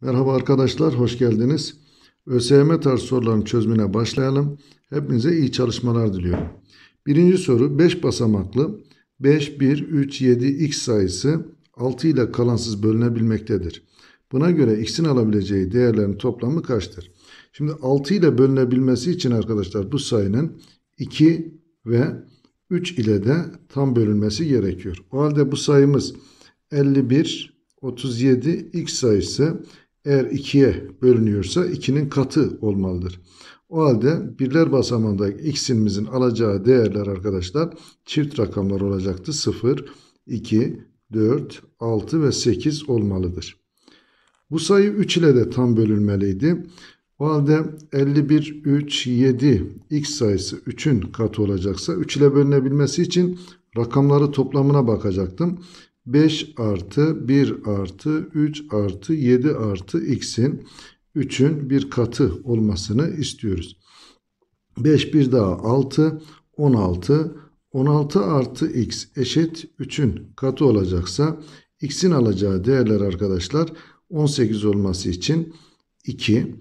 Merhaba arkadaşlar, hoş geldiniz. ÖSYM tarz soruların çözümüne başlayalım. Hepinize iyi çalışmalar diliyorum. Birinci soru 5 basamaklı 5, 1, 3, 7, x sayısı 6 ile kalansız bölünebilmektedir. Buna göre x'in alabileceği değerlerin toplamı kaçtır? Şimdi 6 ile bölünebilmesi için arkadaşlar bu sayının 2 ve 3 ile de tam bölünmesi gerekiyor. O halde bu sayımız 51, 37, x sayısı eğer 2'ye bölünüyorsa 2'nin katı olmalıdır. O halde birler basamağındaki x'imizin alacağı değerler arkadaşlar çift rakamlar olacaktı. 0, 2, 4, 6 ve 8 olmalıdır. Bu sayı 3 ile de tam bölünmeliydi. O halde 51, 3, 7 x sayısı 3'ün katı olacaksa 3 ile bölünebilmesi için rakamları toplamına bakacaktım. 5 artı 1 artı 3 artı 7 artı x'in 3'ün bir katı olmasını istiyoruz. 5 bir daha 6 16 16 artı x eşit 3'ün katı olacaksa x'in alacağı değerler arkadaşlar 18 olması için 2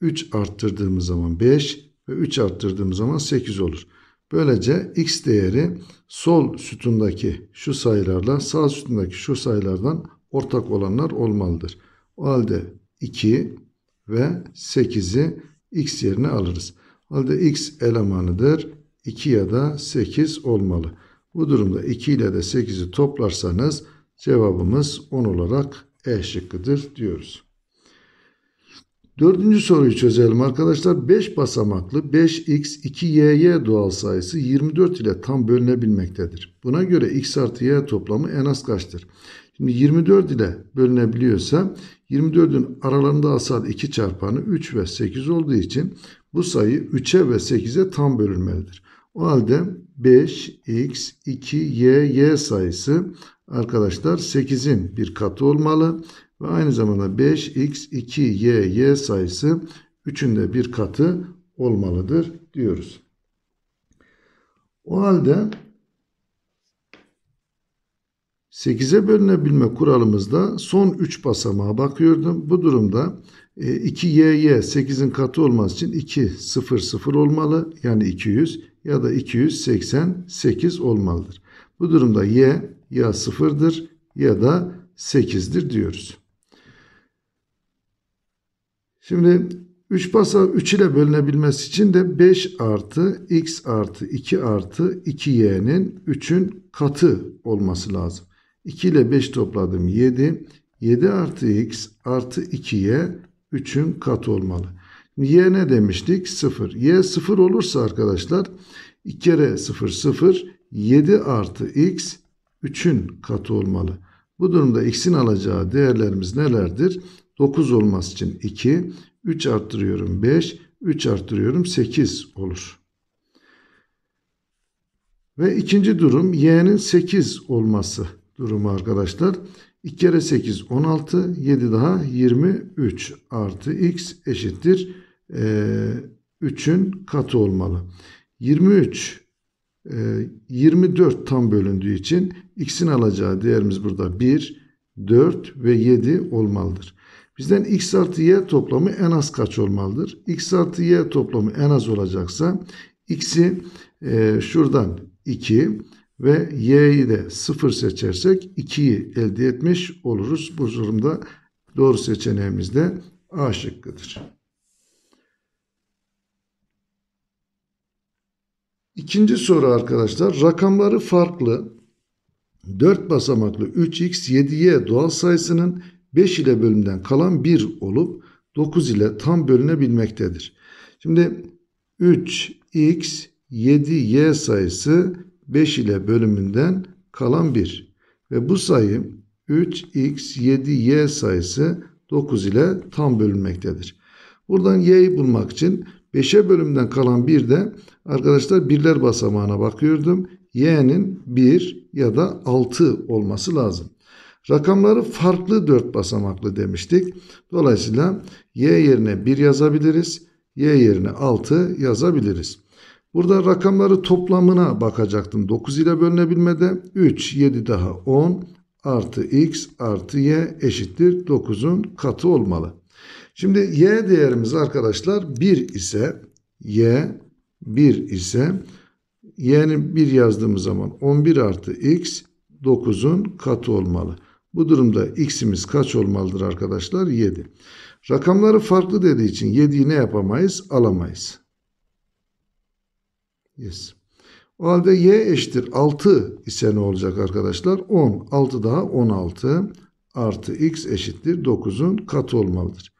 3 e, arttırdığımız zaman 5 ve 3 arttırdığımız zaman 8 olur. Böylece x değeri sol sütundaki şu sayılarla sağ sütundaki şu sayılardan ortak olanlar olmalıdır. O halde 2 ve 8'i x yerine alırız. O halde x elemanıdır. 2 ya da 8 olmalı. Bu durumda 2 ile de 8'i toplarsanız cevabımız 10 olarak E şıkkıdır diyoruz. Dördüncü soruyu çözelim arkadaşlar. 5 basamaklı 5x 2y'ye doğal sayısı 24 ile tam bölünebilmektedir. Buna göre x artı y toplamı en az kaçtır? Şimdi 24 ile bölünebiliyorsa 24'ün aralarında asal 2 çarpanı 3 ve 8 olduğu için bu sayı 3'e ve 8'e tam bölünmelidir. O halde 5x 2y y sayısı arkadaşlar 8'in bir katı olmalı ve aynı zamanda 5x, 2y, y sayısı 3'ün de bir katı olmalıdır diyoruz. O halde 8'e bölünebilme kuralımızda son 3 basamağa bakıyordum. Bu durumda 2 yy 8'in katı olması için 2 olmalı. Yani 200 ya da 288 olmalıdır. Bu durumda y ya 0'dır ya da 8'dir diyoruz. Şimdi 3 pasa 3 ile bölünebilmesi için de 5 artı x artı 2 artı 2y'nin 3'ün katı olması lazım. 2 ile 5 topladım 7. 7 artı x artı 2y 3'ün katı olmalı. Y ne demiştik? 0. Y 0 olursa arkadaşlar 2 kere 0 0 7 artı x 3'ün katı olmalı. Bu durumda x'in alacağı değerlerimiz nelerdir? 9 olması için 2, 3 arttırıyorum 5, 3 arttırıyorum 8 olur. Ve ikinci durum y'nin 8 olması durumu arkadaşlar. 2 kere 8 16, 7 daha 23 artı x eşittir e, 3'ün katı olmalı. 23 e, 24 tam bölündüğü için x'in alacağı değerimiz burada 1, 4 ve 7 olmalıdır. Bizden x artı y toplamı en az kaç olmalıdır? x artı y toplamı en az olacaksa x'i e, şuradan 2 ve y'yi de 0 seçersek 2'yi elde etmiş oluruz. Bu durumda doğru seçeneğimiz de A şıkkıdır. İkinci soru arkadaşlar rakamları farklı 4 basamaklı 3x 7y doğal sayısının 5 ile bölümden kalan 1 olup 9 ile tam bölünebilmektedir. Şimdi 3x 7y sayısı 5 ile bölümünden kalan 1 ve bu sayı 3x 7y sayısı 9 ile tam bölünmektedir. Buradan y'yi bulmak için 5'e bölümden kalan 1 de arkadaşlar birler basamağına bakıyordum. y'nin 1 ya da 6 olması lazım. Rakamları farklı dört basamaklı demiştik. Dolayısıyla y yerine 1 yazabiliriz. y yerine 6 yazabiliriz. Burada rakamları toplamına bakacaktım. 9 ile bölünebilmede 3, 7 daha 10 artı x artı y eşittir 9'un katı olmalı. Şimdi y değerimiz arkadaşlar 1 ise y 1 ise y'nin 1 yazdığımız zaman 11 artı x 9'un katı olmalı. Bu durumda x'imiz kaç olmalıdır arkadaşlar? 7. Rakamları farklı dediği için 7'yi ne yapamayız? Alamayız. Yes. O halde y eşittir 6 ise ne olacak arkadaşlar? 10. 6 daha 16 artı x eşittir 9'un katı olmalıdır.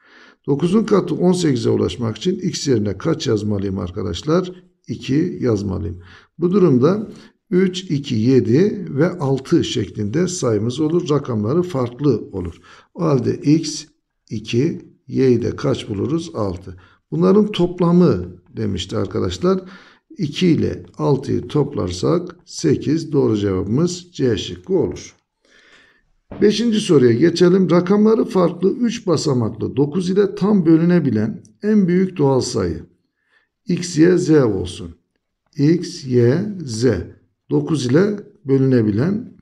9'un katı 18'e ulaşmak için x yerine kaç yazmalıyım arkadaşlar? 2 yazmalıyım. Bu durumda 3, 2, 7 ve 6 şeklinde sayımız olur. Rakamları farklı olur. O halde x 2, y'yi de kaç buluruz? 6. Bunların toplamı demişti arkadaşlar. 2 ile 6'yı toplarsak 8 doğru cevabımız C şıkkı olur. Beşinci soruya geçelim. Rakamları farklı 3 basamaklı 9 ile tam bölünebilen en büyük doğal sayı x, y, z olsun. x, y, z. 9 ile bölünebilen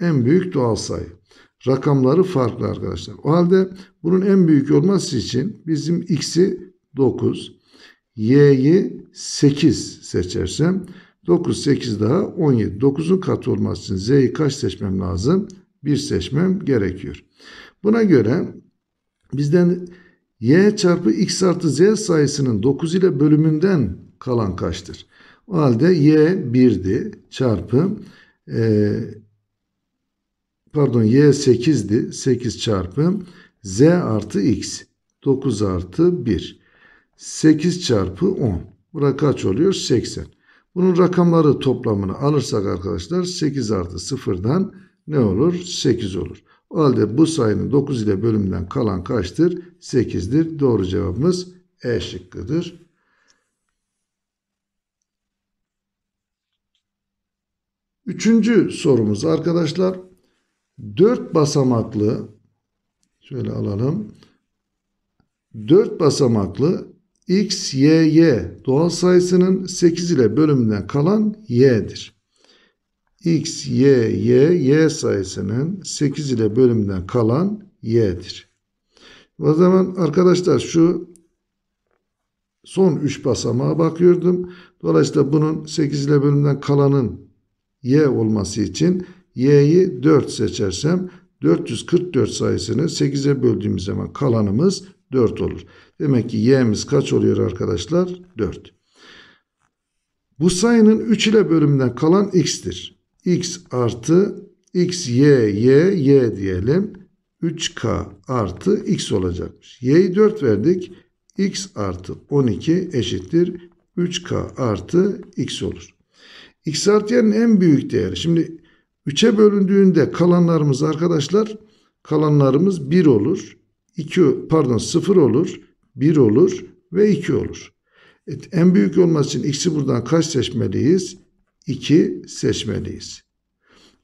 en büyük doğal sayı. Rakamları farklı arkadaşlar. O halde bunun en büyük olması için bizim x'i 9, y'yi 8 seçersem 9, 8 daha 17. 9'un katı olması için z'yi kaç seçmem lazım? 1 seçmem gerekiyor. Buna göre bizden y çarpı x artı z sayısının 9 ile bölümünden kalan kaçtır? O halde y 1'di çarpı e, pardon y 8'di 8 çarpı z artı x 9 artı 1 8 çarpı 10 bura kaç oluyor 80 bunun rakamları toplamını alırsak arkadaşlar 8 artı 0'dan ne olur 8 olur o halde bu sayının 9 ile bölümden kalan kaçtır 8'dir doğru cevabımız E şıkkıdır Üçüncü sorumuz arkadaşlar. Dört basamaklı şöyle alalım. Dört basamaklı x, y, y doğal sayısının 8 ile bölümünden kalan y'dir. x, y, y, y sayısının 8 ile bölümünden kalan y'dir. O zaman arkadaşlar şu son 3 basamağa bakıyordum. Dolayısıyla bunun 8 ile bölümünden kalanın y olması için y'yi 4 seçersem 444 sayısını 8'e böldüğümüz zaman kalanımız 4 olur. Demek ki y'miz kaç oluyor arkadaşlar? 4. Bu sayının 3 ile bölümden kalan x'tir. x artı x, y, y, y diyelim. 3k artı x olacakmış. y'yi 4 verdik. x artı 12 eşittir 3k artı x olur. X artı y'nin en büyük değeri. Şimdi 3'e bölündüğünde kalanlarımız arkadaşlar kalanlarımız 1 olur. 2 pardon 0 olur. 1 olur ve 2 olur. Evet, en büyük olması için x'i buradan kaç seçmeliyiz? 2 seçmeliyiz.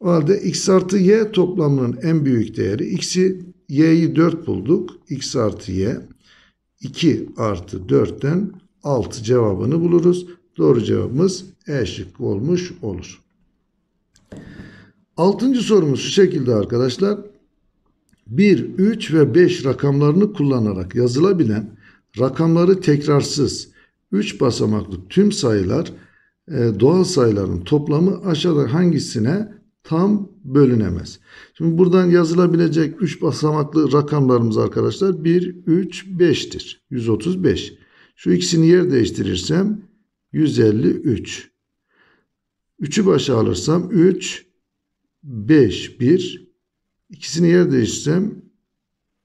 O halde x artı y toplamının en büyük değeri x'i y'yi 4 bulduk. x artı y 2 artı 4'ten 6 cevabını buluruz. Doğru cevabımız e şıkkı olmuş olur. Altıncı sorumuz şu şekilde arkadaşlar. 1, 3 ve 5 rakamlarını kullanarak yazılabilen rakamları tekrarsız 3 basamaklı tüm sayılar e, doğal sayıların toplamı aşağıda hangisine tam bölünemez. Şimdi buradan yazılabilecek 3 basamaklı rakamlarımız arkadaşlar 1, 3, 5'tir. 135. Şu ikisini yer değiştirirsem 153. 3'ü başa alırsam 3, 5, 1. İkisini yer değiştirsem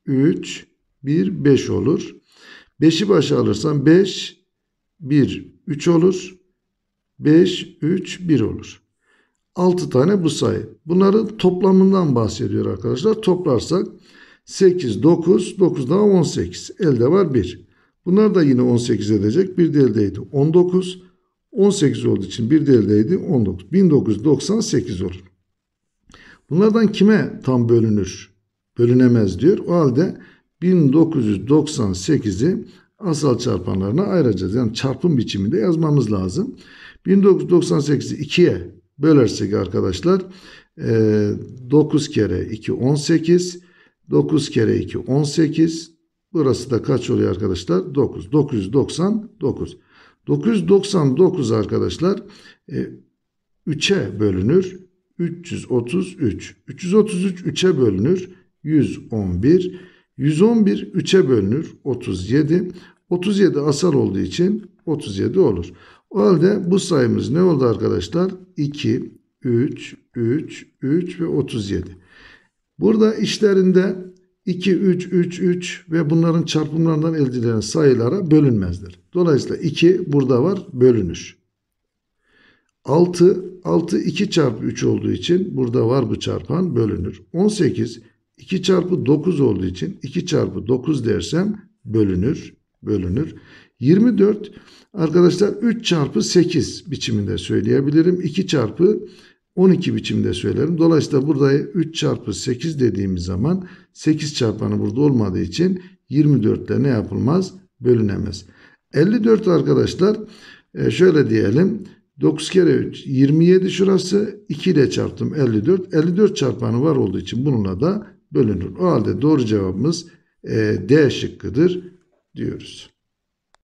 3, 1, 5 olur. 5'i başa alırsam 5, 1, 3 olur. 5, 3, 1 olur. 6 tane bu sayı. Bunların toplamından bahsediyor arkadaşlar. Toplarsak 8, 9, 9 daha 18. Elde var 1. Bunlar da yine 18 edecek. Bir de eldeydi. 19, 18 olduğu için bir diğeri 19. 1998 olur. Bunlardan kime tam bölünür? Bölünemez diyor. O halde 1998'i asal çarpanlarına ayıracağız. Yani çarpım biçiminde yazmamız lazım. 1998'i 2'ye bölersek arkadaşlar 9 e, kere 2 18 9 kere 2 18 burası da kaç oluyor arkadaşlar? 9 999 999 arkadaşlar 3'e bölünür. 333. 333 3'e bölünür. 111. 111 3'e bölünür. 37. 37 asal olduğu için 37 olur. O halde bu sayımız ne oldu arkadaşlar? 2, 3, 3, 3 ve 37. Burada işlerinde 2, 3, 3, 3 ve bunların çarpımlarından elde edilen sayılara bölünmezler. Dolayısıyla 2 burada var bölünür. 6, 6 2 çarpı 3 olduğu için burada var bu çarpan bölünür. 18, 2 çarpı 9 olduğu için 2 çarpı 9 dersem bölünür, bölünür. 24 arkadaşlar 3 çarpı 8 biçiminde söyleyebilirim. 2 çarpı 12 biçimde söylerim. Dolayısıyla burada 3 çarpı 8 dediğimiz zaman 8 çarpanı burada olmadığı için 24 ile ne yapılmaz? Bölünemez. 54 arkadaşlar e, şöyle diyelim 9 kere 3 27 şurası 2 ile çarptım 54. 54 çarpanı var olduğu için bununla da bölünür. O halde doğru cevabımız e, D şıkkıdır diyoruz.